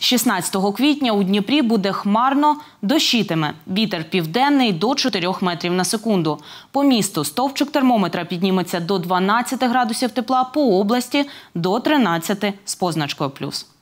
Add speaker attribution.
Speaker 1: 16 квітня у Дніпрі буде хмарно, дощитиме. Вітер південний до 4 метрів на секунду. По місту стовпчик термометра підніметься до 12 градусів тепла, по області до 13 з позначкою плюс.